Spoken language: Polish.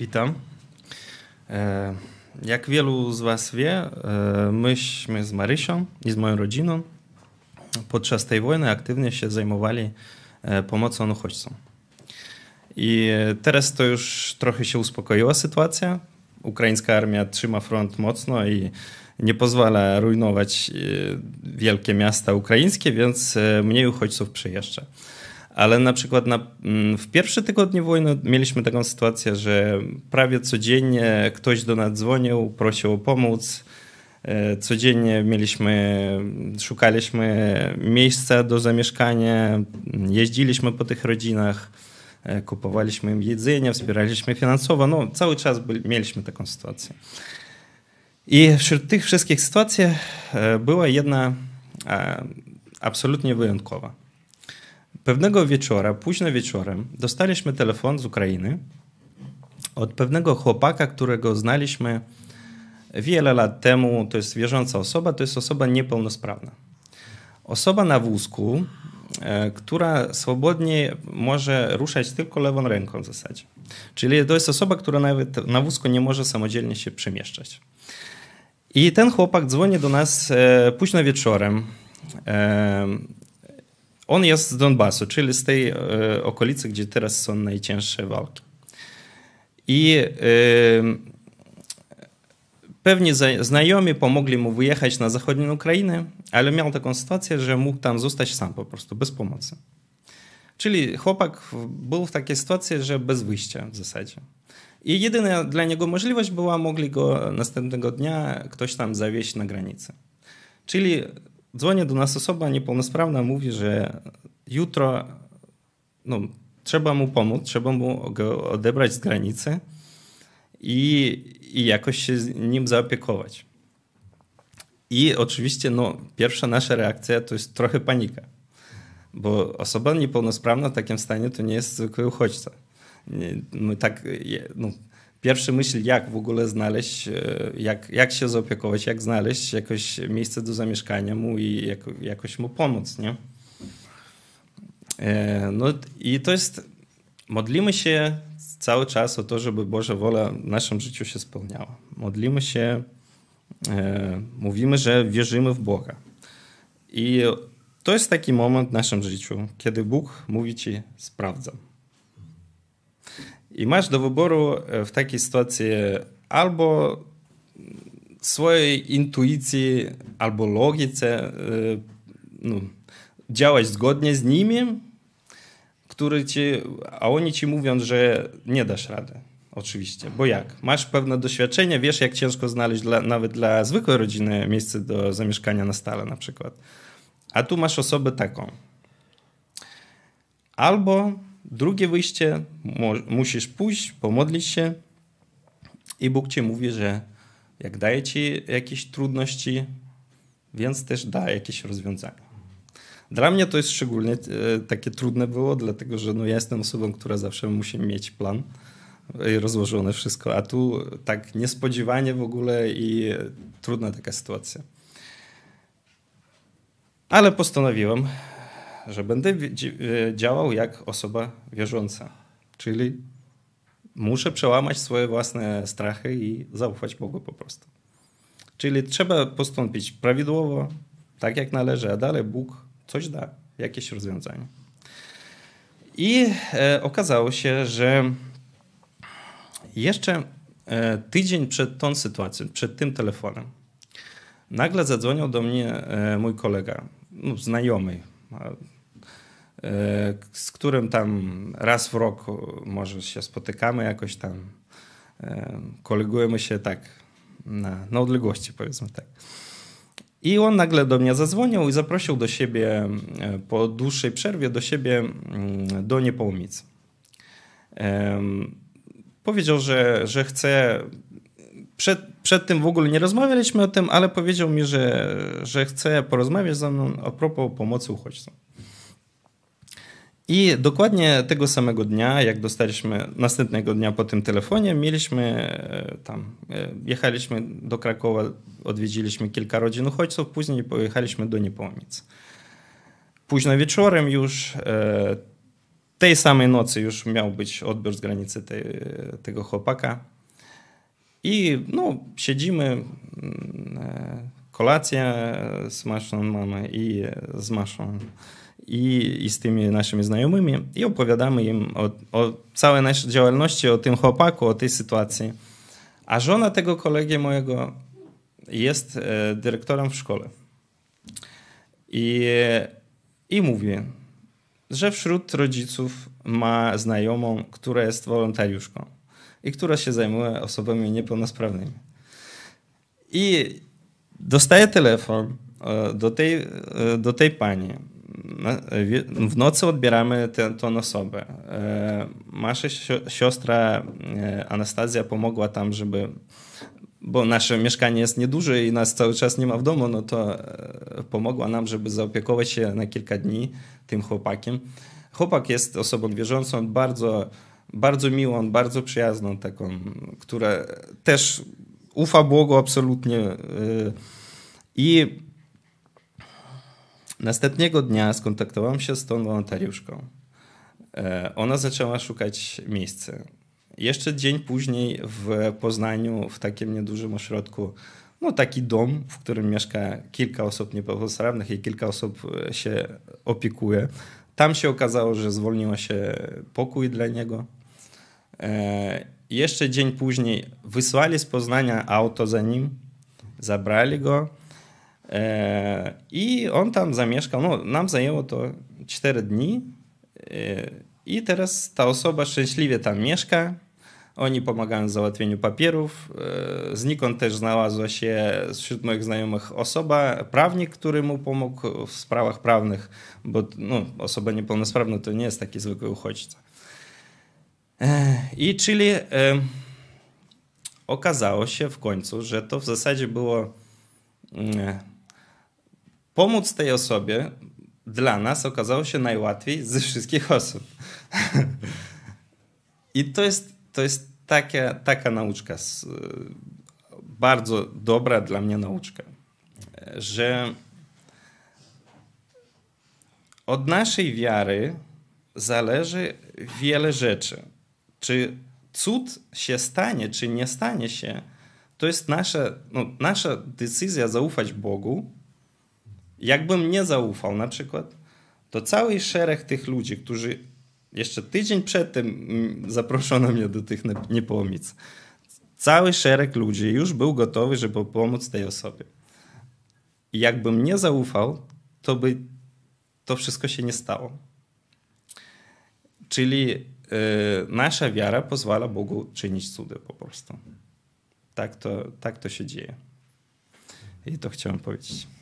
witam. E, jak wielu z Was wie, e, myśmy z Marysią i z moją rodziną podczas tej wojny aktywnie się zajmowali e, pomocą uchodźcom. I teraz to już trochę się uspokoiła sytuacja. Ukraińska armia trzyma front mocno i nie pozwala rujnować wielkie miasta ukraińskie, więc mniej uchodźców przyjeżdża ale na przykład na, mm, w pierwsze tygodnie wojny mieliśmy taką sytuację, że prawie codziennie ktoś do nas dzwonił, prosił o pomoc. E, codziennie mieliśmy, szukaliśmy miejsca do zamieszkania, jeździliśmy po tych rodzinach, e, kupowaliśmy im jedzenie, wspieraliśmy finansowo. No, cały czas mieliśmy taką sytuację. I wśród tych wszystkich sytuacji e, była jedna absolutnie wyjątkowa. Pewnego wieczora, późno wieczorem, dostaliśmy telefon z Ukrainy od pewnego chłopaka, którego znaliśmy wiele lat temu. To jest wierząca osoba, to jest osoba niepełnosprawna. Osoba na wózku, e, która swobodnie może ruszać tylko lewą ręką w zasadzie. Czyli to jest osoba, która nawet na wózku nie może samodzielnie się przemieszczać. I ten chłopak dzwoni do nas e, późno wieczorem e, on jest z Donbasu, czyli z tej e, okolicy, gdzie teraz są najcięższe walki. I e, pewni znajomi pomogli mu wyjechać na zachodnią Ukrainę, ale miał taką sytuację, że mógł tam zostać sam po prostu, bez pomocy. Czyli chłopak był w takiej sytuacji, że bez wyjścia w zasadzie. I jedyna dla niego możliwość była, mogli go następnego dnia ktoś tam zawieźć na granicę. Czyli dzwoni do nas osoba niepełnosprawna, mówi, że jutro no, trzeba mu pomóc, trzeba mu go odebrać z granicy i, i jakoś się nim zaopiekować. I oczywiście no, pierwsza nasza reakcja to jest trochę panika, bo osoba niepełnosprawna w takim stanie to nie jest zwykły uchodźca. My tak, no, pierwszy myśl, jak w ogóle znaleźć, e, jak, jak się zaopiekować, jak znaleźć jakoś miejsce do zamieszkania mu i jako, jakoś mu pomóc, nie? E, no i to jest, modlimy się cały czas o to, żeby Boże wola w naszym życiu się spełniała. Modlimy się, e, mówimy, że wierzymy w Boga. I to jest taki moment w naszym życiu, kiedy Bóg mówi ci sprawdzam. I masz do wyboru e, w takiej sytuacji e, albo swojej intuicji albo logice e, no, działać zgodnie z nimi, który ci, a oni ci mówią, że nie dasz rady. Oczywiście, bo jak? Masz pewne doświadczenie, wiesz, jak ciężko znaleźć dla, nawet dla zwykłej rodziny miejsce do zamieszkania na stale, na przykład. A tu masz osobę taką. Albo Drugie wyjście, musisz pójść, pomodlić się i Bóg ci mówi, że jak daje ci jakieś trudności, więc też da jakieś rozwiązania. Dla mnie to jest szczególnie e, takie trudne było, dlatego że no, ja jestem osobą, która zawsze musi mieć plan i e, rozłożone wszystko, a tu tak niespodziewanie w ogóle i trudna taka sytuacja. Ale postanowiłem, że będę e, działał jak osoba wierząca. Czyli muszę przełamać swoje własne strachy i zaufać Bogu po prostu. Czyli trzeba postąpić prawidłowo, tak jak należy, a dalej Bóg coś da, jakieś rozwiązanie. I e, okazało się, że jeszcze e, tydzień przed tą sytuacją, przed tym telefonem, nagle zadzwonił do mnie e, mój kolega, no, znajomy, E, z którym tam raz w roku e, może się spotykamy, jakoś tam e, kolegujemy się tak na, na odległości, powiedzmy tak. I on nagle do mnie zadzwonił i zaprosił do siebie po dłuższej przerwie do siebie mm, do Niepołomic. Powiedział, że, że chce. Przed, przed tym w ogóle nie rozmawialiśmy o tym, ale powiedział mi, że, że chce porozmawiać ze mną a propos pomocy uchodźcom. I dokładnie tego samego dnia, jak dostaliśmy, następnego dnia po tym telefonie, mieliśmy e, tam, e, jechaliśmy do Krakowa, odwiedziliśmy kilka rodzin uchodźców, później pojechaliśmy do Niepołomic. Późno wieczorem już, e, tej samej nocy już miał być odbiór z granicy tego chłopaka. I no, siedzimy, mm, kolację smaczną mamy i z maszą i, i z tymi naszymi znajomymi i opowiadamy im o, o całej naszej działalności, o tym chłopaku, o tej sytuacji. A żona tego kolegi mojego jest e, dyrektorem w szkole. I, i mówi, że wśród rodziców ma znajomą, która jest wolontariuszką i która się zajmuje osobami niepełnosprawnymi. I dostaje telefon e, do tej, e, do tej pani, w nocy odbieramy tę, osobę. Nasza e, siostra e, Anastazja pomogła tam, żeby bo nasze mieszkanie jest nieduże i nas cały czas nie ma w domu, no to e, pomogła nam, żeby zaopiekować się na kilka dni tym chłopakiem. Chłopak jest osobą wierzącą, bardzo, bardzo miłą, bardzo przyjazną taką, która też ufa Bogu absolutnie i Następnego dnia skontaktowałem się z tą wolontariuszką. E, ona zaczęła szukać miejsca. Jeszcze dzień później w Poznaniu, w takim niedużym ośrodku, no taki dom, w którym mieszka kilka osób niepełnosprawnych i kilka osób e, się opiekuje. Tam się okazało, że zwolniło się pokój dla niego. E, jeszcze dzień później wysłali z Poznania auto za nim, zabrali go E, I on tam zamieszkał. No, nam zajęło to 4 dni. E, I teraz ta osoba szczęśliwie tam mieszka. Oni pomagają w załatwieniu papierów. E, znikąd też znalazła się wśród moich znajomych osoba, prawnik, który mu pomógł w sprawach prawnych, bo no, osoba niepełnosprawna to nie jest taki zwykły uchodźca. I czyli okazało się w końcu, że to w zasadzie było mm, pomóc tej osobie dla nas okazało się najłatwiej ze wszystkich osób. I to jest, to jest taka, taka nauczka, bardzo dobra dla mnie nauczka, że od naszej wiary zależy wiele rzeczy. Czy cud się stanie, czy nie stanie się, to jest nasza, no, nasza decyzja zaufać Bogu Jakbym nie zaufał na przykład, to cały szereg tych ludzi, którzy jeszcze tydzień przed tym mm, zaproszono mnie do tych niepołomic, cały szereg ludzi już był gotowy, żeby pomóc tej osobie. I jakbym nie zaufał, to by to wszystko się nie stało. Czyli e, nasza wiara pozwala Bogu czynić cudy po prostu. Tak to, tak to się dzieje. I to chciałem powiedzieć.